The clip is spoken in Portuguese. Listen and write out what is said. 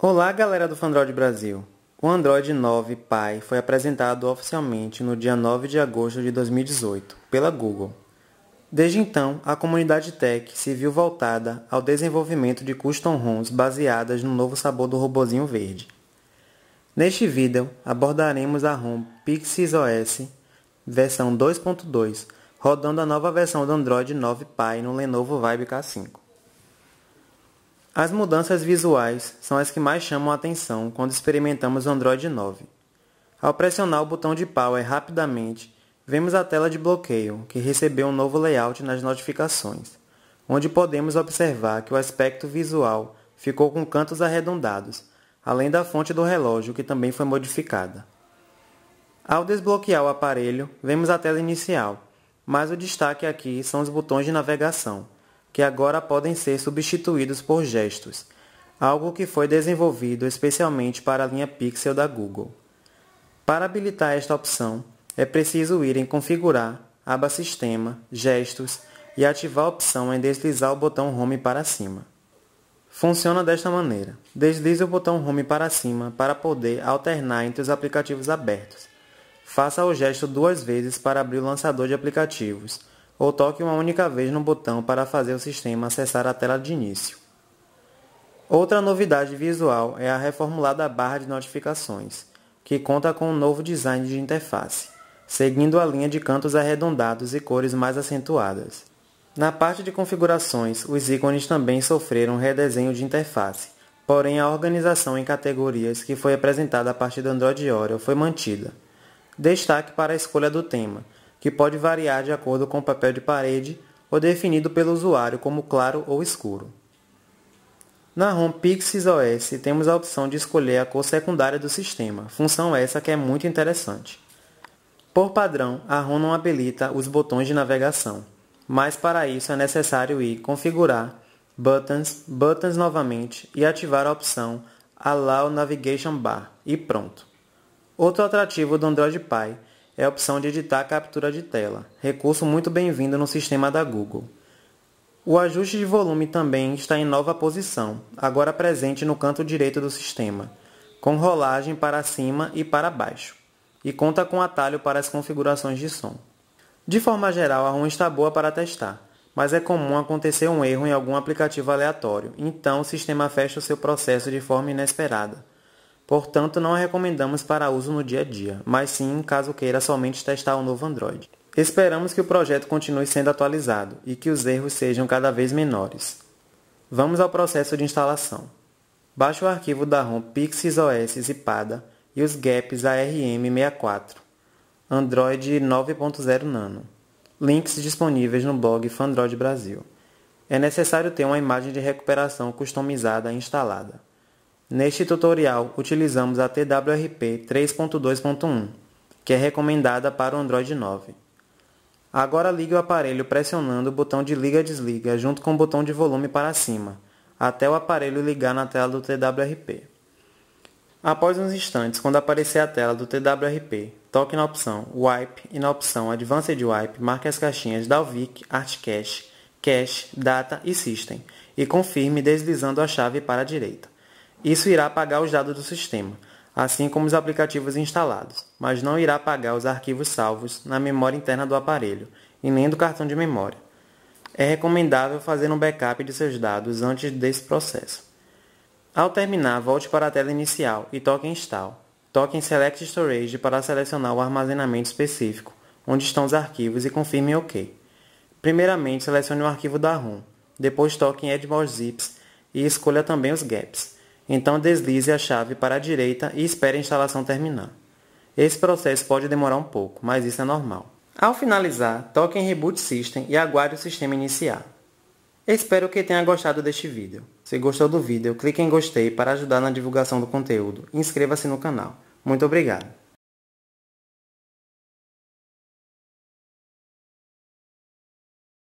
Olá, galera do Fandroid Brasil! O Android 9 Pie foi apresentado oficialmente no dia 9 de agosto de 2018 pela Google. Desde então, a comunidade tech se viu voltada ao desenvolvimento de custom ROMs baseadas no novo sabor do robozinho verde. Neste vídeo, abordaremos a ROM OS versão 2.2, rodando a nova versão do Android 9 Pie no Lenovo Vibe K5. As mudanças visuais são as que mais chamam a atenção quando experimentamos o Android 9. Ao pressionar o botão de Power rapidamente, vemos a tela de bloqueio, que recebeu um novo layout nas notificações, onde podemos observar que o aspecto visual ficou com cantos arredondados, além da fonte do relógio, que também foi modificada. Ao desbloquear o aparelho, vemos a tela inicial, mas o destaque aqui são os botões de navegação, que agora podem ser substituídos por gestos, algo que foi desenvolvido especialmente para a linha Pixel da Google. Para habilitar esta opção, é preciso ir em Configurar, aba Sistema, Gestos e ativar a opção em deslizar o botão Home para cima. Funciona desta maneira. Deslize o botão Home para cima para poder alternar entre os aplicativos abertos. Faça o gesto duas vezes para abrir o lançador de aplicativos ou toque uma única vez no botão para fazer o sistema acessar a tela de início. Outra novidade visual é a reformulada barra de notificações, que conta com um novo design de interface, seguindo a linha de cantos arredondados e cores mais acentuadas. Na parte de configurações, os ícones também sofreram um redesenho de interface, porém a organização em categorias que foi apresentada a partir do Android Oreo foi mantida. Destaque para a escolha do tema, que pode variar de acordo com o papel de parede ou definido pelo usuário como claro ou escuro. Na ROM Pixies OS temos a opção de escolher a cor secundária do sistema, função essa que é muito interessante. Por padrão, a ROM não habilita os botões de navegação, mas para isso é necessário ir configurar Buttons, Buttons novamente e ativar a opção Allow Navigation Bar e pronto. Outro atrativo do Android Pie é a opção de editar a captura de tela, recurso muito bem-vindo no sistema da Google. O ajuste de volume também está em nova posição, agora presente no canto direito do sistema, com rolagem para cima e para baixo, e conta com atalho para as configurações de som. De forma geral, a ROM está boa para testar, mas é comum acontecer um erro em algum aplicativo aleatório, então o sistema fecha o seu processo de forma inesperada. Portanto, não a recomendamos para uso no dia a dia, mas sim caso queira somente testar o novo Android. Esperamos que o projeto continue sendo atualizado e que os erros sejam cada vez menores. Vamos ao processo de instalação. Baixe o arquivo da ROM PixisOS zipada e os gaps ARM64, Android 9.0 Nano. Links disponíveis no blog Fandroid Brasil. É necessário ter uma imagem de recuperação customizada instalada. Neste tutorial, utilizamos a TWRP 3.2.1, que é recomendada para o Android 9. Agora ligue o aparelho pressionando o botão de liga-desliga junto com o botão de volume para cima, até o aparelho ligar na tela do TWRP. Após uns instantes, quando aparecer a tela do TWRP, toque na opção Wipe e na opção Advanced Wipe marque as caixinhas Dalvik, Artcache, Cache, Data e System e confirme deslizando a chave para a direita. Isso irá apagar os dados do sistema, assim como os aplicativos instalados, mas não irá apagar os arquivos salvos na memória interna do aparelho e nem do cartão de memória. É recomendável fazer um backup de seus dados antes desse processo. Ao terminar, volte para a tela inicial e toque em Install. Toque em Select Storage para selecionar o armazenamento específico, onde estão os arquivos e confirme OK. Primeiramente, selecione o arquivo da ROM. Depois toque em Add More Zips e escolha também os gaps. Então deslize a chave para a direita e espere a instalação terminar. Esse processo pode demorar um pouco, mas isso é normal. Ao finalizar, toque em Reboot System e aguarde o sistema iniciar. Espero que tenha gostado deste vídeo. Se gostou do vídeo, clique em gostei para ajudar na divulgação do conteúdo inscreva-se no canal. Muito obrigado!